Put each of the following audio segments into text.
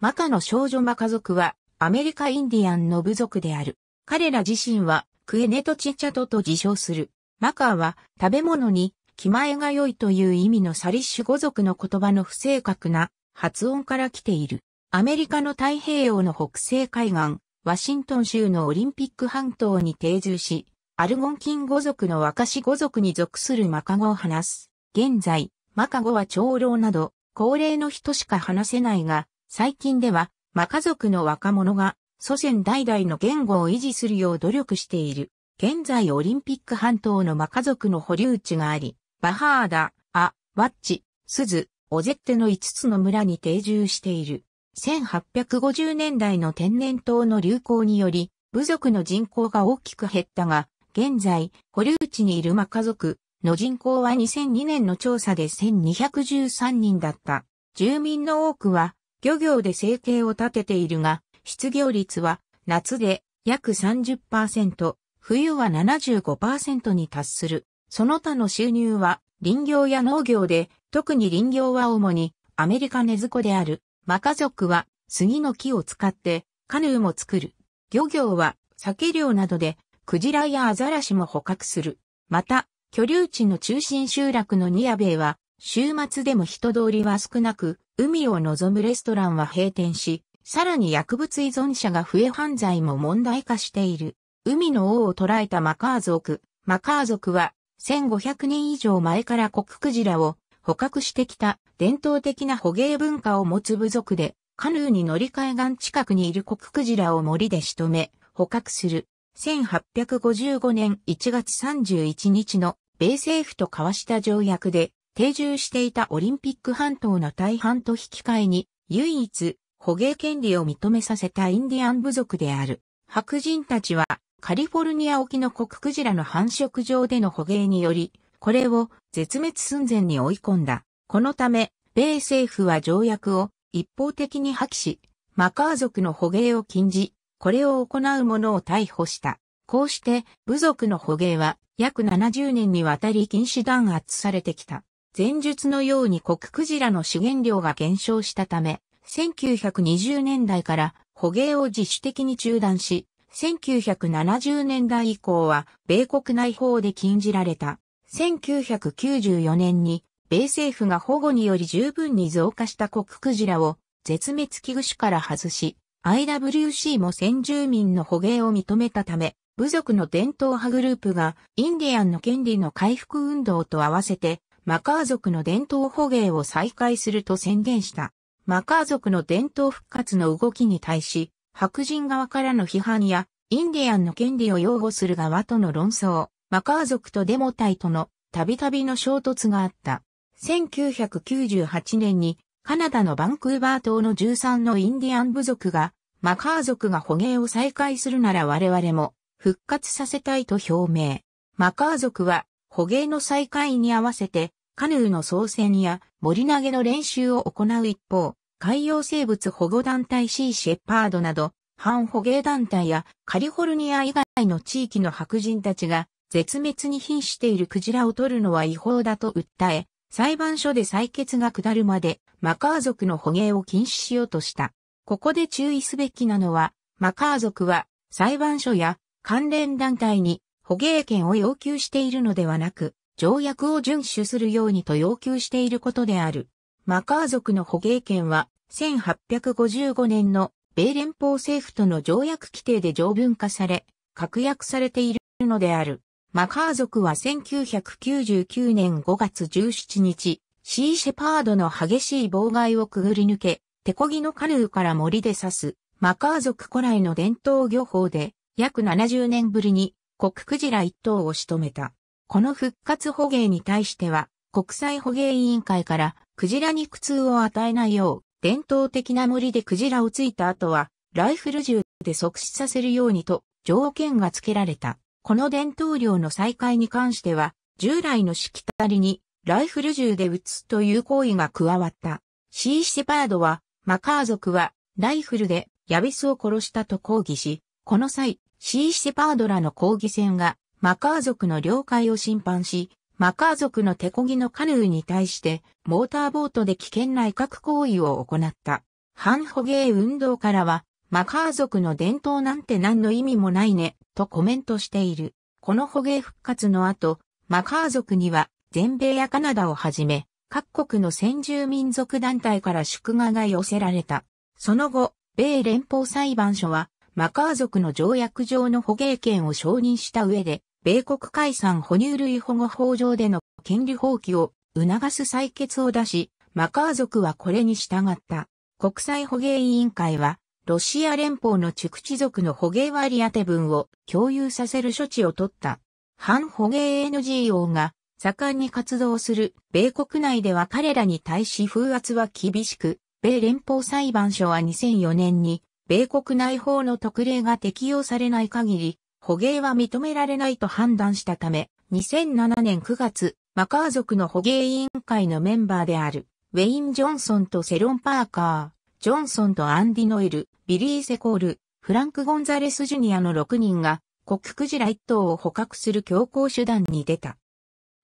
マカの少女マカ族は、アメリカインディアンの部族である。彼ら自身は、クエネトチチャトと自称する。マカは、食べ物に、気前が良いという意味のサリッシュ語族の言葉の不正確な発音から来ている。アメリカの太平洋の北西海岸、ワシントン州のオリンピック半島に定住し、アルゴンキン語族の若子語族に属するマカ語を話す。現在、マカ語は長老など、高齢の人しか話せないが、最近では、マ家族の若者が祖先代々の言語を維持するよう努力している。現在オリンピック半島のマ家族の保留地があり、バハーダ、ア、ワッチ、スズ、オゼッテの5つの村に定住している。1850年代の天然痘の流行により、部族の人口が大きく減ったが、現在、保留地にいるマ家族の人口は2002年の調査で1213人だった。住民の多くは漁業で生計を立てているが、失業率は夏で約30%、冬は75%に達する。その他の収入は林業や農業で、特に林業は主にアメリカ根ズコである。マカ族は杉の木を使ってカヌーも作る。漁業は酒漁などでクジラやアザラシも捕獲する。また、居留地の中心集落のニアベイは週末でも人通りは少なく、海を望むレストランは閉店し、さらに薬物依存者が増え犯罪も問題化している。海の王を捕らえたマカー族。マカー族は1500年以上前からコククジラを捕獲してきた伝統的な捕鯨文化を持つ部族で、カヌーに乗り換え岸近くにいるコククジラを森で仕留め、捕獲する。1855年1月31日の米政府と交わした条約で定住していたオリンピック半島の大半と引き換えに、唯一、捕鯨権利を認めさせたインディアン部族である。白人たちは、カリフォルニア沖のコククジラの繁殖場での捕鯨により、これを絶滅寸前に追い込んだ。このため、米政府は条約を一方的に破棄し、マカー族の捕鯨を禁じ、これを行う者を逮捕した。こうして、部族の捕鯨は約70年にわたり禁止弾圧されてきた。前述のようにコククジラの資源量が減少したため、1920年代から捕鯨を自主的に中断し、1970年代以降は米国内法で禁じられた。1994年に米政府が保護により十分に増加したコククジラを絶滅危惧種から外し、IWC も先住民の捕鯨を認めたため、部族の伝統派グループがインディアンの権利の回復運動と合わせてマカー族の伝統捕鯨を再開すると宣言した。マカー族の伝統復活の動きに対し、白人側からの批判や、インディアンの権利を擁護する側との論争、マカー族とデモ隊とのたびたびの衝突があった。1998年にカナダのバンクーバー島の13のインディアン部族がマカー族が捕鯨を再開するなら我々も復活させたいと表明。マカー族は捕鯨の再開に合わせてカヌーの操船や森投げの練習を行う一方、海洋生物保護団体シーシェパードなど、反捕鯨団体やカリフォルニア以外の地域の白人たちが絶滅に瀕しているクジラを取るのは違法だと訴え、裁判所で採決が下るまでマカー族の捕鯨を禁止しようとした。ここで注意すべきなのは、マカー族は裁判所や関連団体に捕鯨権を要求しているのではなく、条約を遵守するようにと要求していることである。マカー族の捕鯨権は、1855年の米連邦政府との条約規定で条文化され、確約されているのである。マカー族は1999年5月17日、シーシェパードの激しい妨害をくぐり抜け、手漕ぎのカルーから森で刺す、マカー族古来の伝統漁法で、約70年ぶりに、コククジラ一頭を仕留めた。この復活捕鯨に対しては、国際捕鯨委員会から、クジラに苦痛を与えないよう、伝統的な森でクジラをついた後は、ライフル銃で即死させるようにと、条件が付けられた。この伝統漁の再開に関しては、従来のしきたりに、ライフル銃で撃つという行為が加わった。シー・シェパードは、マカー族は、ライフルで、ヤビスを殺したと抗議し、この際、シー・シェパードらの抗議戦が、マカー族の領海を侵犯し、マカー族の手漕ぎのカヌーに対して、モーターボートで危険な威嚇行為を行った。反捕鯨運動からは、マカー族の伝統なんて何の意味もないね、とコメントしている。この捕鯨復活の後、マカー族には、全米やカナダをはじめ、各国の先住民族団体から祝賀が寄せられた。その後、米連邦裁判所は、マカー族の条約上の捕鯨権を承認した上で、米国海産哺乳類保護法上での権利放棄を促す採決を出し、マカー族はこれに従った。国際捕鯨委員会は、ロシア連邦の畜地族の捕鯨割当て分を共有させる処置を取った。反捕鯨 NGO が盛んに活動する米国内では彼らに対し風圧は厳しく、米連邦裁判所は2004年に米国内法の特例が適用されない限り、捕鯨は認められないと判断したため、2007年9月、マカー族の捕鯨委員会のメンバーである、ウェイン・ジョンソンとセロン・パーカー、ジョンソンとアンディ・ノイル、ビリー・セコール、フランク・ゴンザレス・ジュニアの6人が、コククジラ1頭を捕獲する強行手段に出た。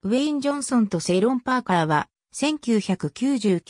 ウェイン・ジョンソンとセロン・パーカーは、1999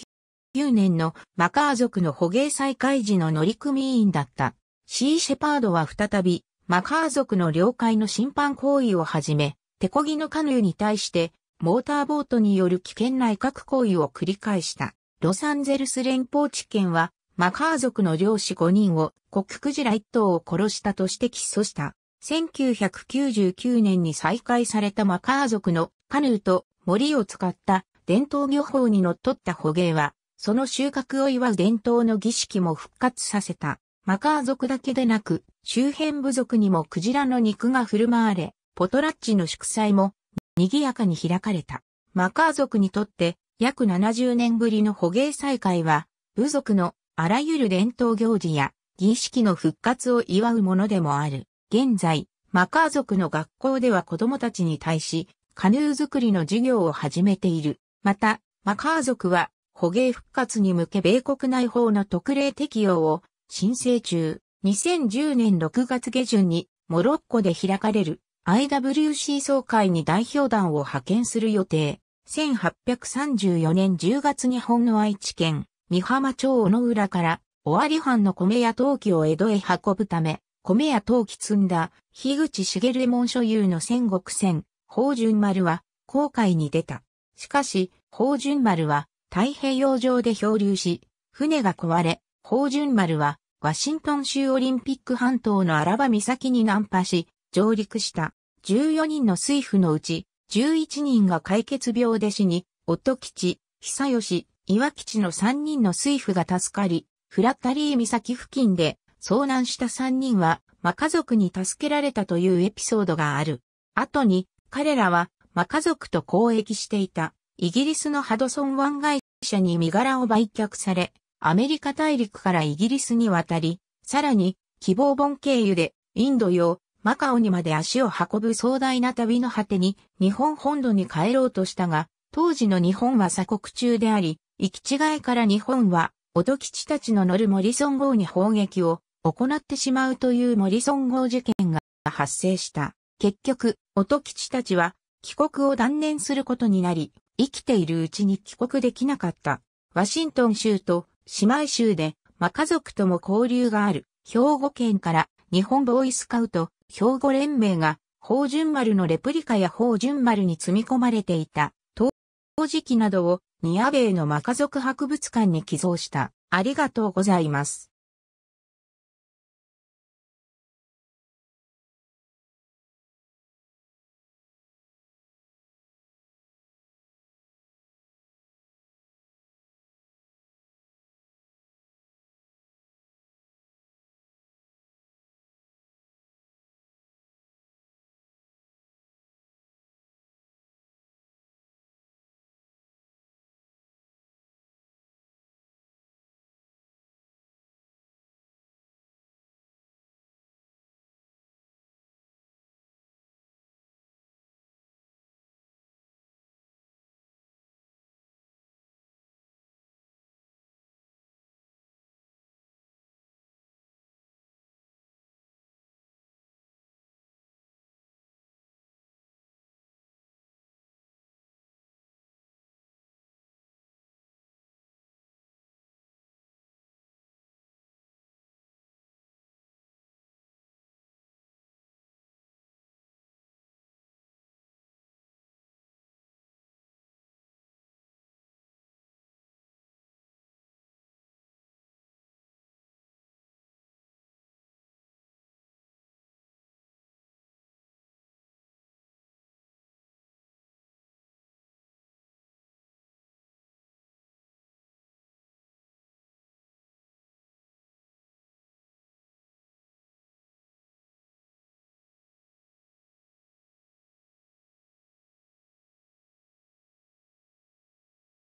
1909年のマカー族の捕鯨再開時の乗組員だった。シー・シェパードは再び、マカー族の領海の侵犯行為をはじめ、手漕ぎのカヌーに対して、モーターボートによる危険内核行為を繰り返した。ロサンゼルス連邦地検は、マカー族の漁師5人を、コククジラ1頭を殺したとして起訴した。1999年に再開されたマカー族のカヌーと森を使った伝統漁法に則っった捕鯨は、その収穫を祝う伝統の儀式も復活させた。マカー族だけでなく、周辺部族にもクジラの肉が振る舞われ、ポトラッチの祝祭も賑やかに開かれた。マカー族にとって約70年ぶりの捕鯨再開は、部族のあらゆる伝統行事や儀式の復活を祝うものでもある。現在、マカー族の学校では子供たちに対し、カヌー作りの授業を始めている。また、マカー族は捕鯨復活に向け米国内法の特例適用を申請中、2010年6月下旬にモロッコで開かれる IWC 総会に代表団を派遣する予定。1834年10月日本の愛知県、三浜町小野浦から、尾張藩の米や陶器を江戸へ運ぶため、米や陶器積んだ、樋口茂右衛門所有の戦国船、宝順丸は、航海に出た。しかし、宝順丸は、太平洋上で漂流し、船が壊れ、宝順丸はワシントン州オリンピック半島のアラバ岬に難破し、上陸した。14人の水夫のうち、11人が解決病で死に、夫吉、久吉、岩吉の3人の水夫が助かり、フラッタリー岬付近で遭難した3人は、マ家族に助けられたというエピソードがある。後に、彼らは、マ家族と交易していた、イギリスのハドソン湾外者に身柄を売却され、アメリカ大陸からイギリスに渡り、さらに、希望本経由で、インド洋、マカオにまで足を運ぶ壮大な旅の果てに、日本本土に帰ろうとしたが、当時の日本は鎖国中であり、行き違いから日本は、音吉たちの乗るモリソン号に砲撃を行ってしまうというモリソン号事件が発生した。結局、音吉たちは帰国を断念することになり、生きているうちに帰国できなかった。ワシントン州と姉妹州で、ま家族とも交流がある、兵庫県から日本ボーイスカウト、兵庫連盟が、宝順丸のレプリカや宝順丸に積み込まれていた、陶磁器などを、ニアベイの魔家族博物館に寄贈した。ありがとうございます。